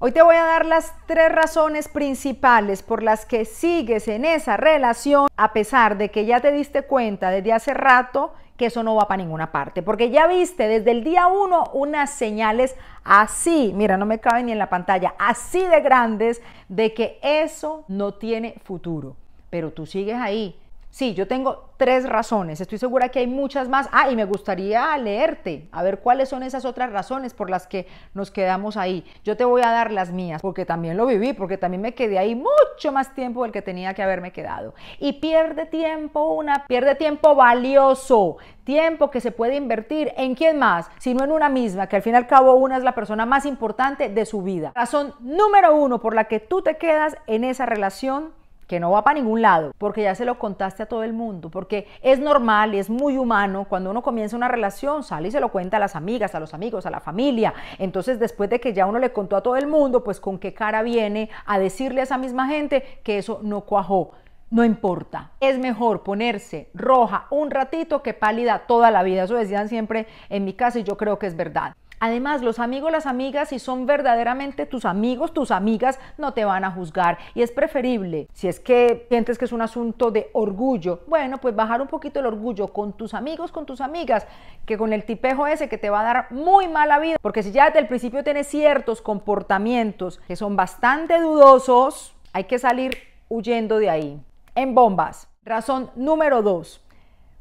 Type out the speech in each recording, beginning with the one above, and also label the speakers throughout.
Speaker 1: Hoy te voy a dar las tres razones principales por las que sigues en esa relación a pesar de que ya te diste cuenta desde hace rato que eso no va para ninguna parte, porque ya viste desde el día uno unas señales así, mira, no me caben ni en la pantalla, así de grandes de que eso no tiene futuro, pero tú sigues ahí Sí, yo tengo tres razones. Estoy segura que hay muchas más. Ah, y me gustaría leerte, a ver cuáles son esas otras razones por las que nos quedamos ahí. Yo te voy a dar las mías, porque también lo viví, porque también me quedé ahí mucho más tiempo del que tenía que haberme quedado. Y pierde tiempo, una pierde tiempo valioso, tiempo que se puede invertir en quién más, sino en una misma, que al fin y al cabo una es la persona más importante de su vida. Razón número uno por la que tú te quedas en esa relación que no va para ningún lado, porque ya se lo contaste a todo el mundo, porque es normal y es muy humano cuando uno comienza una relación, sale y se lo cuenta a las amigas, a los amigos, a la familia. Entonces, después de que ya uno le contó a todo el mundo, pues con qué cara viene a decirle a esa misma gente que eso no cuajó. No importa, es mejor ponerse roja un ratito que pálida toda la vida. Eso decían siempre en mi casa y yo creo que es verdad. Además, los amigos, las amigas, si son verdaderamente tus amigos, tus amigas no te van a juzgar y es preferible, si es que sientes que es un asunto de orgullo, bueno, pues bajar un poquito el orgullo con tus amigos, con tus amigas, que con el tipejo ese que te va a dar muy mala vida, porque si ya desde el principio tienes ciertos comportamientos que son bastante dudosos, hay que salir huyendo de ahí. En bombas. Razón número dos,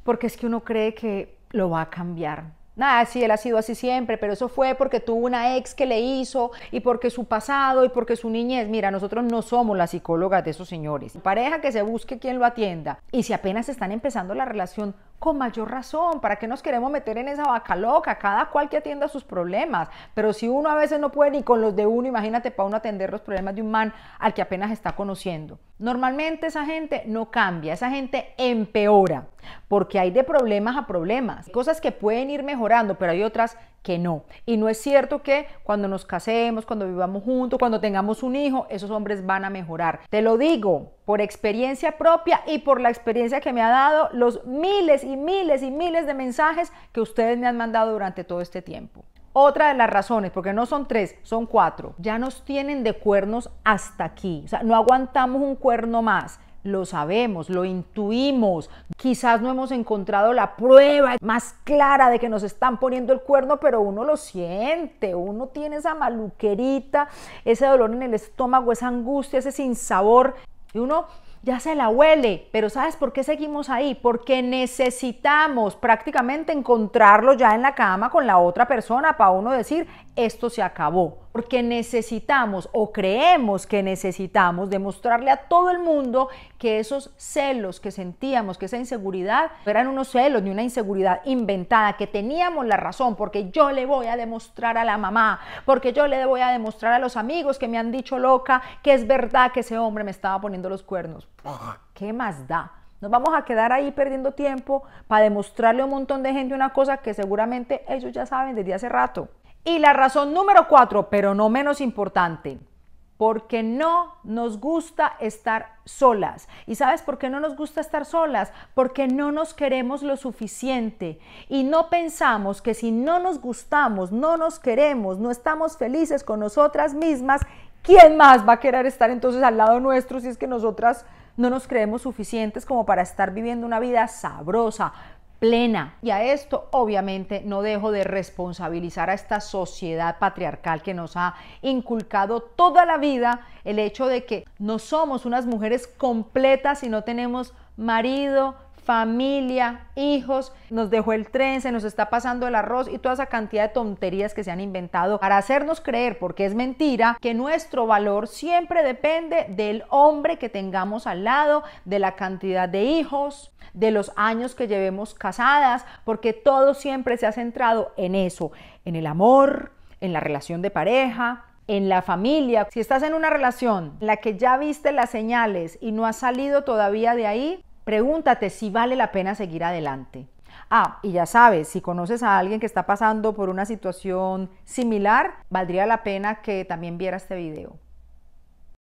Speaker 1: porque es que uno cree que lo va a cambiar. Nada, sí, él ha sido así siempre, pero eso fue porque tuvo una ex que le hizo y porque su pasado y porque su niñez. Mira, nosotros no somos las psicólogas de esos señores. Pareja que se busque quien lo atienda. Y si apenas están empezando la relación, con mayor razón, ¿para qué nos queremos meter en esa vaca loca? Cada cual que atienda sus problemas, pero si uno a veces no puede ni con los de uno, imagínate para uno atender los problemas de un man al que apenas está conociendo. Normalmente esa gente no cambia, esa gente empeora, porque hay de problemas a problemas, cosas que pueden ir mejorando, pero hay otras que no. Y no es cierto que cuando nos casemos, cuando vivamos juntos, cuando tengamos un hijo, esos hombres van a mejorar. Te lo digo por experiencia propia y por la experiencia que me ha dado los miles y miles y miles de mensajes que ustedes me han mandado durante todo este tiempo. Otra de las razones, porque no son tres, son cuatro. Ya nos tienen de cuernos hasta aquí. O sea, no aguantamos un cuerno más lo sabemos, lo intuimos. Quizás no hemos encontrado la prueba más clara de que nos están poniendo el cuerno, pero uno lo siente, uno tiene esa maluquerita, ese dolor en el estómago, esa angustia, ese sinsabor, y uno ya se la huele, pero ¿sabes por qué seguimos ahí? Porque necesitamos prácticamente encontrarlo ya en la cama con la otra persona para uno decir, esto se acabó porque necesitamos o creemos que necesitamos demostrarle a todo el mundo que esos celos que sentíamos, que esa inseguridad, eran unos celos ni una inseguridad inventada, que teníamos la razón, porque yo le voy a demostrar a la mamá, porque yo le voy a demostrar a los amigos que me han dicho loca que es verdad que ese hombre me estaba poniendo los cuernos. Ah. ¿Qué más da? Nos vamos a quedar ahí perdiendo tiempo para demostrarle a un montón de gente una cosa que seguramente ellos ya saben desde hace rato. Y la razón número cuatro, pero no menos importante, porque no nos gusta estar solas. ¿Y sabes por qué no nos gusta estar solas? Porque no nos queremos lo suficiente y no pensamos que si no nos gustamos, no nos queremos, no estamos felices con nosotras mismas, ¿quién más va a querer estar entonces al lado nuestro si es que nosotras no nos creemos suficientes como para estar viviendo una vida sabrosa, plena. Y a esto obviamente no dejo de responsabilizar a esta sociedad patriarcal que nos ha inculcado toda la vida el hecho de que no somos unas mujeres completas y no tenemos marido, familia, hijos, nos dejó el tren, se nos está pasando el arroz y toda esa cantidad de tonterías que se han inventado para hacernos creer, porque es mentira, que nuestro valor siempre depende del hombre que tengamos al lado, de la cantidad de hijos, de los años que llevemos casadas, porque todo siempre se ha centrado en eso, en el amor, en la relación de pareja, en la familia. Si estás en una relación en la que ya viste las señales y no has salido todavía de ahí, pregúntate si vale la pena seguir adelante. Ah, y ya sabes, si conoces a alguien que está pasando por una situación similar, valdría la pena que también viera este video.